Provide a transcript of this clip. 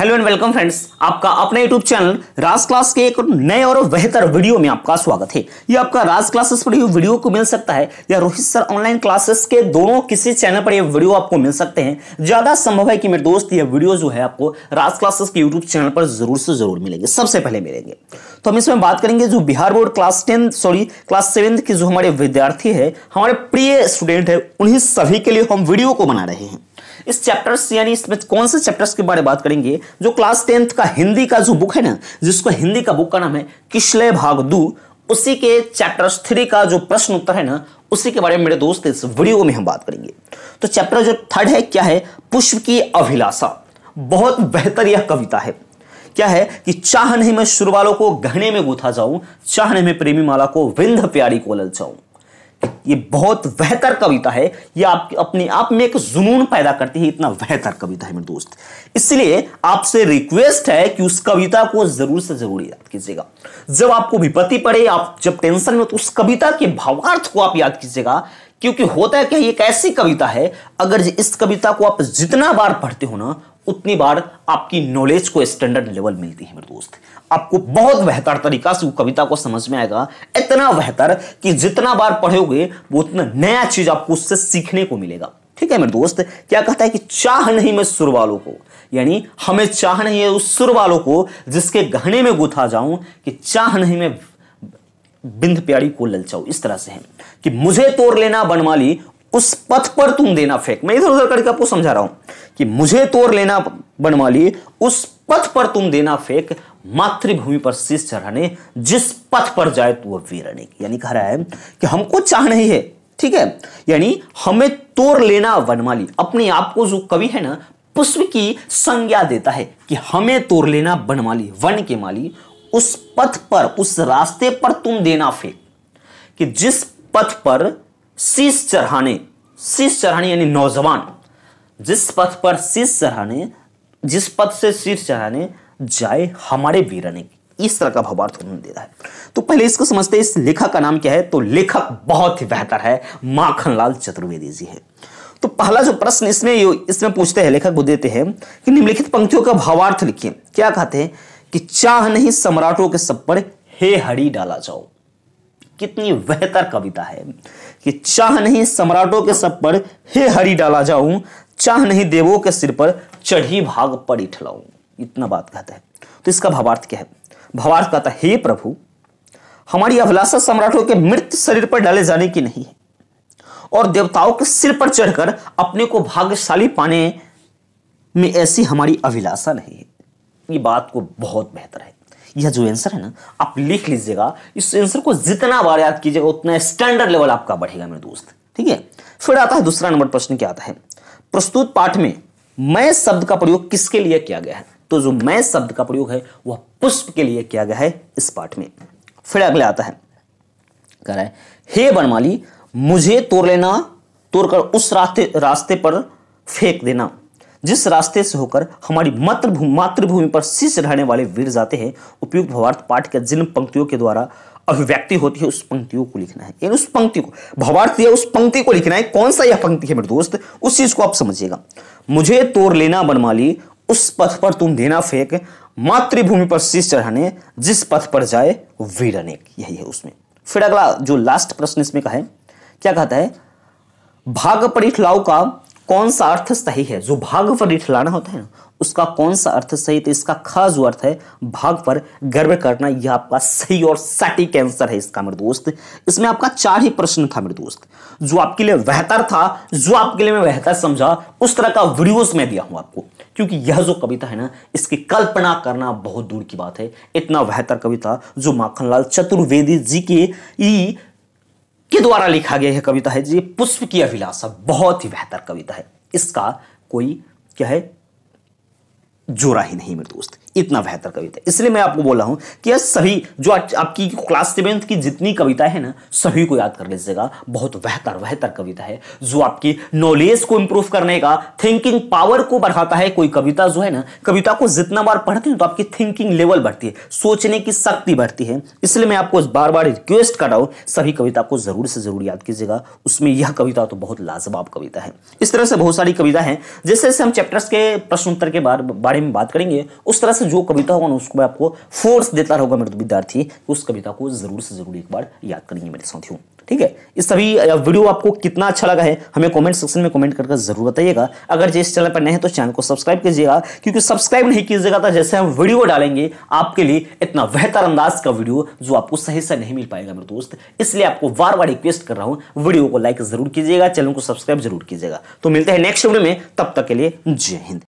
hello and welcome friends आपका अपने YouTube channel राज class के एक नए और बेहतर वीडियो में आपका स्वागत है ये आपका राज क्लासेस पर वीडियो को मिल सकता है या रोहित सर ऑनलाइन क्लासेस के दोनों किसी चैनल पर ये वीडियो आपको मिल सकते हैं ज्यादा संभव है कि मेरे दोस्त ये वीडियो जो है आपको राज क्लासेस के यूट्यूब चैनल पर जरूर से जरूर मिलेंगे सबसे पहले मिलेंगे तो हम इसमें बात करेंगे जो Bihar board class ten sorry class seventh के जो हमारे विद्यार्थी है हमारे प्रिय स्टूडेंट है उन्हीं सभी के लिए हम वीडियो को बना रहे हैं इस चैप्टर्स यानी इसमें कौन से चैप्टर्स के बारे में बात करेंगे जो क्लास टेंथ का हिंदी का जो बुक है ना जिसको हिंदी का बुक का नाम है किशले भाग दू उसी के चैप्टर्स थ्री का जो प्रश्न उत्तर है ना उसी के बारे में मेरे दोस्त इस वीडियो में हम बात करेंगे तो चैप्टर जो थर्ड है क्या है पुष्प की अभिलाषा बहुत बेहतर यह कविता है क्या है कि चाह नहीं मैं शुरवालों को गहने में गुथा जाऊं चाह नहीं मैं प्रेमी माला को विंध प्यारी को ललचाऊं ये बहुत बेहतर कविता है ये आप अपने आप में एक जुनून पैदा करती है इतना बेहतर कविता है मेरे दोस्त इसलिए आपसे रिक्वेस्ट है कि उस कविता को जरूर से जरूर याद कीजिएगा जब आपको विपत्ति पड़े आप जब टेंशन में तो उस कविता के भावार्थ को आप याद कीजिएगा क्योंकि होता है क्या एक ऐसी कविता है अगर इस कविता को आप जितना बार पढ़ते हो ना उतनी बार आपकी नॉलेज को स्टैंडर्ड लेवल मिलती है मेरे दोस्त आपको बहुत बेहतर तरीका से वो कविता को समझ में आएगा इतना बेहतर कि जितना बार पढ़ोगे वो उतना नया चीज आपको उससे सीखने को मिलेगा ठीक है मेरे दोस्त क्या कहता है कि चाह नहीं मैं सुर वालों को यानी हमें चाह नहीं है उस सुर वालों को जिसके गहने में गुथा जाऊं कि चाह नहीं मैं बिंद प्यारी को ललचाऊ इस तरह से है कि मुझे तोड़ लेना बनमाली उस पथ पर तुम देना फेंक मैं इधर उधर करके आपको समझा रहा हूं कि मुझे तोड़ लेना बनवा लिए उस पथ पर तुम देना फेंक मातृभूमि पर शीश चढ़ाने जिस पथ पर जाए तो वह वीर अनेक यानी कह रहा है कि हमको चाह नहीं है ठीक है यानी हमें तोड़ लेना वनमाली अपने आप को जो कवि है ना पुष्प की संज्ञा देता है कि हमें तोड़ लेना वनमाली वन के माली उस पथ पर उस रास्ते पर तुम देना फेंक कि जिस पथ पर शीश चढ़ाने शीर्ष चढ़ाने यानी नौजवान जिस पथ पर शीर्ष चढ़ाने जिस पथ से शीर्ष चढ़ाने जाए हमारे वीर ने इस तरह का भावार्थ तो उन्होंने दे रहा है तो पहले इसको समझते हैं इस लेखक का नाम क्या है तो लेखक बहुत ही बेहतर है माखनलाल चतुर्वेदी जी है तो पहला जो प्रश्न इसमें इसमें पूछते हैं लेखक को देते हैं कि निम्नलिखित पंक्तियों का भावार्थ लिखिए क्या कहते हैं कि चाह नहीं सम्राटों के सब पर हे हरी डाला जाओ कितनी बेहतर कविता है कि चाह नहीं सम्राटों के सब पर हे हरी डाला जाऊं चाह नहीं देवों के सिर पर चढ़ी भाग पड़ी ठलाऊं इतना बात कहता है तो इसका भावार्थ क्या है भावार्थ कहता है हे प्रभु हमारी अभिलाषा सम्राटों के मृत शरीर पर डाले जाने की नहीं है और देवताओं के सिर पर चढ़कर अपने को भाग्यशाली पाने में ऐसी हमारी अभिलाषा नहीं है ये बात को बहुत बेहतर है यह जो आंसर है ना आप लिख लीजिएगा इस आंसर को जितना बार याद कीजिएगा उतना स्टैंडर्ड लेवल आपका बढ़ेगा मेरे दोस्त ठीक है फिर आता है दूसरा नंबर प्रश्न क्या आता है प्रस्तुत पाठ में मैं शब्द का प्रयोग किसके लिए किया गया है तो जो मैं शब्द का प्रयोग है वह पुष्प के लिए किया गया है इस पाठ में फिर अगले आता है कह रहा है हे बनमाली मुझे तोड़ लेना तोड़कर उस रास्ते रास्ते पर फेंक देना जिस रास्ते से होकर हमारी मातृभूमि मातृभूमि पर शीश रहने वाले वीर जाते हैं उपयुक्त भवार्थ पाठ के जिन पंक्तियों के द्वारा अभिव्यक्ति होती है उस पंक्तियों को लिखना है उस पंक्ति को भवार्थ या उस पंक्ति को लिखना है कौन सा यह पंक्ति है मेरे दोस्त उस चीज को आप समझिएगा मुझे तोड़ लेना बनमाली उस पथ पर तुम देना फेंक मातृभूमि पर शीश चढ़ाने जिस पथ पर जाए वीर अनेक यही है उसमें फिर अगला जो लास्ट प्रश्न इसमें का है क्या कहता है भाग परिठलाव का कौन सा अर्थ सही है जो भाग पर इठलाना होता है ना उसका कौन सा अर्थ सही तो इसका खास जो अर्थ है भाग पर गर्व करना यह आपका सही और सटीक आंसर है इसका मेरे दोस्त इसमें आपका चार ही प्रश्न था मेरे दोस्त जो आपके लिए बेहतर था जो आपके लिए मैं बेहतर समझा उस तरह का वीडियोस मैं दिया हूं आपको क्योंकि यह जो कविता है ना इसकी कल्पना करना बहुत दूर की बात है इतना बेहतर कविता जो माखनलाल चतुर्वेदी जी के के द्वारा लिखा गया यह कविता है जी पुष्प की अभिलाषा बहुत ही बेहतर कविता है इसका कोई क्या है जोरा ही नहीं मेरे दोस्त इतना बेहतर कविता इसलिए मैं आपको बोला हूं कि यह सभी जो आपकी क्लास सेवेंथ की जितनी कविता है ना सभी को याद कर लीजिएगा बहुत बेहतर बेहतर कविता है जो आपकी नॉलेज को इंप्रूव करने का थिंकिंग पावर को बढ़ाता है कोई कविता जो है ना कविता को जितना बार पढ़ते हैं तो आपकी थिंकिंग लेवल बढ़ती है सोचने की शक्ति बढ़ती है इसलिए मैं आपको बार बार रिक्वेस्ट कर रहा हूं सभी कविता को जरूर से जरूर याद कीजिएगा उसमें यह कविता तो बहुत लाजवाब कविता है इस तरह से बहुत सारी कविता है जैसे जैसे हम चैप्टर्स के प्रश्नोत्तर के बारे में बात करेंगे उस तरह से से जो कविता होगा ना उसको मैं आपको फोर्स देता रहूंगा मेरे तो विद्यार्थी उस कविता को जरूर से जरूर एक बार याद करेंगे मेरे साथियों ठीक है इस सभी वीडियो आपको कितना अच्छा लगा है हमें कमेंट सेक्शन में कमेंट करके जरूर बताइएगा अगर जिस चैनल पर नए हैं तो चैनल को सब्सक्राइब कीजिएगा क्योंकि सब्सक्राइब नहीं कीजिएगा तो जैसे हम वीडियो डालेंगे आपके लिए इतना बेहतर अंदाज का वीडियो जो आपको सही से नहीं मिल पाएगा मेरे दोस्त इसलिए आपको बार बार रिक्वेस्ट कर रहा हूं वीडियो को लाइक जरूर कीजिएगा चैनल को सब्सक्राइब जरूर कीजिएगा तो मिलते हैं नेक्स्ट वीडियो में तब तक के लिए जय हिंद